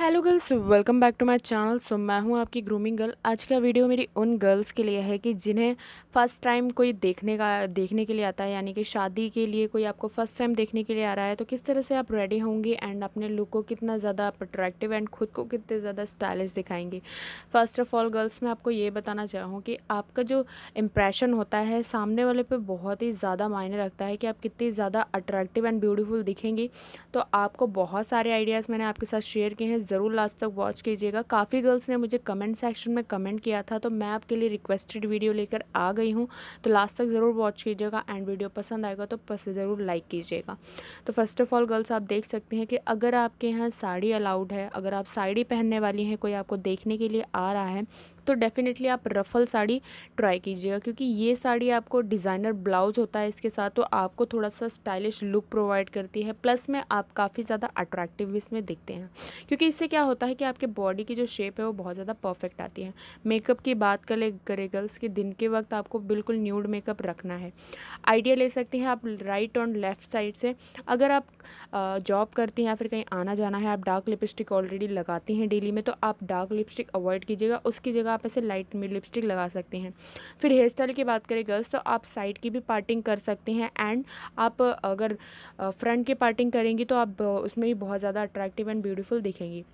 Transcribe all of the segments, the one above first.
hello girls welcome back to my channel so मैं हूं आपकी ग्रूमिंग गर्ल आज का वीडियो मेरी उन गर्ल्स के लिए है कि जिन्हें फ़र्स्ट टाइम कोई देखने का देखने के लिए आता है यानी कि शादी के लिए कोई आपको फ़र्स्ट टाइम देखने के लिए आ रहा है तो किस तरह से आप रेडी होंगी एंड अपने लुक को कितना ज़्यादा आप अट्रैक्टिव एंड ख़ुद को कितने ज़्यादा स्टाइलिश दिखाएंगे फ़र्स्ट ऑफ़ ऑल गर्ल्स मैं आपको ये बताना चाहूँ कि आपका जो इम्प्रेशन होता है सामने वाले पर बहुत ही ज़्यादा मायने रखता है कि आप कितनी ज़्यादा अट्रैक्टिव एंड ब्यूटीफुल दिखेंगी तो आपको बहुत सारे आइडियाज़ मैंने आपके साथ शेयर किए हैं ज़रूर लास्ट तक वॉच कीजिएगा काफ़ी गर्ल्स ने मुझे कमेंट सेक्शन में कमेंट किया था तो मैं आपके लिए रिक्वेस्टेड वीडियो लेकर आ गई हूँ तो लास्ट तक ज़रूर वॉच कीजिएगा एंड वीडियो पसंद आएगा तो ज़रूर लाइक कीजिएगा तो फर्स्ट ऑफ़ ऑल गर्ल्स आप देख सकते हैं कि अगर आपके यहाँ साड़ी अलाउड है अगर आप साड़ी पहनने वाली हैं कोई आपको देखने के लिए आ रहा है तो डेफ़िनेटली आप रफ़ल साड़ी ट्राई कीजिएगा क्योंकि ये साड़ी आपको डिज़ाइनर ब्लाउज होता है इसके साथ तो आपको थोड़ा सा स्टाइलिश लुक प्रोवाइड करती है प्लस में आप काफ़ी ज़्यादा अट्रैक्टिव इसमें दिखते हैं क्योंकि इससे क्या होता है कि आपके बॉडी की जो शेप है वो बहुत ज़्यादा परफेक्ट आती है मेकअप की बात कर ले करें गर्ल्स के दिन के वक्त आपको बिल्कुल न्यूड मेकअप रखना है आइडिया ले सकते हैं आप राइट और लेफ़्ट साइड से अगर आप जॉब करती हैं या फिर कहीं आना जाना है आप डार्क लिपस्टिक ऑलरेडी लगाती हैं डेली में तो आप डार्क लिपस्टिक अवॉइड कीजिएगा उसकी जगह आप आप ऐसे लाइट में लिपस्टिक लगा सकते हैं फिर हेयर स्टाइल की बात करें गर्ल्स तो आप साइड की भी पार्टिंग कर सकते हैं एंड आप अगर फ्रंट की पार्टिंग करेंगी तो आप उसमें भी बहुत ज़्यादा अट्रैक्टिव एंड ब्यूटीफुल दिखेंगी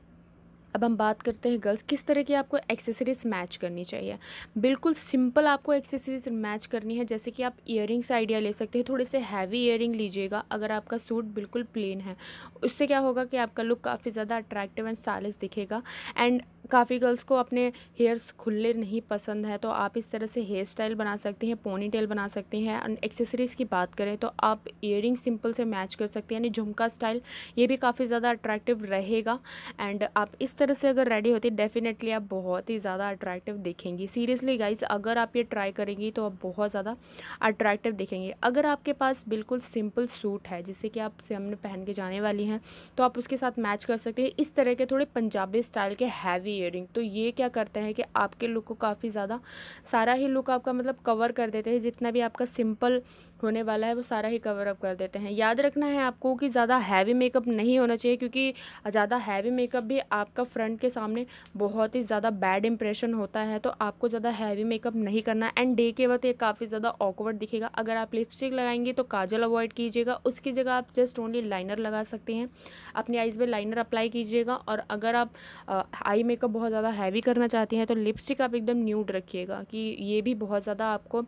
अब हम बात करते हैं गर्ल्स किस तरह की आपको एक्सेसरीज मैच करनी चाहिए बिल्कुल सिंपल आपको एक्सेसरीज मैच करनी है जैसे कि आप रिंग्स आइडिया ले सकते हैं थोड़े से हैवी ईयरिंग लीजिएगा अगर आपका सूट बिल्कुल प्लेन है उससे क्या होगा कि आपका लुक काफ़ी ज़्यादा अट्रैक्टिव एंड सालिस दिखेगा एंड काफ़ी गर्ल्स को अपने हेयर्स खुले नहीं पसंद है तो आप इस तरह से हेयर स्टाइल बना सकती हैं पोनी टेल बना सकती हैं एंड एक्सेसरीज़ की बात करें तो आप इयर सिंपल से मैच कर सकते हैं यानी झुमका स्टाइल ये भी काफ़ी ज़्यादा अट्रैक्टिव रहेगा एंड आप इस तरह से अगर रेडी होती डेफिनेटली आप बहुत ही ज़्यादा अट्रैक्टिव दिखेंगी सीरियसली गाइज अगर आप ये ट्राई करेंगी तो आप बहुत ज़्यादा अट्रैक्टिव दिखेंगे अगर आपके पास बिल्कुल सिंपल सूट है जिससे कि आप हमने पहन के जाने वाली हैं तो आप उसके साथ मैच कर सकते हैं इस तरह के थोड़े पंजाबी स्टाइल के हैवी की ईयरिंग तो ये क्या करते हैं कि आपके लुक को काफ़ी ज़्यादा सारा ही लुक आपका मतलब कवर कर देते हैं जितना भी आपका सिंपल होने वाला है वो सारा ही कवर अप कर देते हैं याद रखना है आपको कि ज़्यादा हैवी मेकअप नहीं होना चाहिए क्योंकि ज़्यादा हैवी मेकअप भी आपका फ्रंट के सामने बहुत ही ज़्यादा बैड इंप्रेशन होता है तो आपको ज़्यादा हैवी मेकअप नहीं करना एंड डे के वक्त ये काफ़ी ज़्यादा ऑकवर्ड दिखेगा अगर आप लिपस्टिक लगाएंगे तो काजल अवॉइड कीजिएगा उसकी जगह आप जस्ट ओनली लाइनर लगा सकते हैं अपनी आइज़ में लाइनर अप्लाई कीजिएगा और अगर आप आई मेकअप बहुत ज़्यादा हैवी करना चाहती हैं तो लिपस्टिक आप एकदम न्यूड रखिएगा कि ये भी बहुत ज़्यादा आपको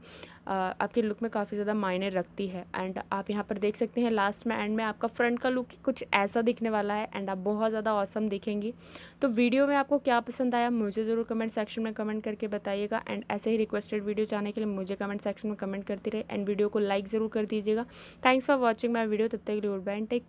आपके लुक में काफ़ी ज़्यादा मायने रखती है एंड आप यहाँ पर देख सकते हैं लास्ट में एंड में आपका फ्रंट का लुक कुछ ऐसा दिखने वाला है एंड आप बहुत ज़्यादा औसम दिखेंगी तो वीडियो में आपको क्या पसंद आया मुझे ज़रूर कमेंट सेक्शन में कमेंट करके बताइएगा एंड ऐसे ही रिक्वेस्टेड वीडियो चाहने के लिए मुझे कमेंट सेक्शन में कमेंट करती रहे एंड वीडियो को लाइक ज़रूर कर दीजिएगा thanks for watching my video तब तक लिए गुड बाय एंड टेक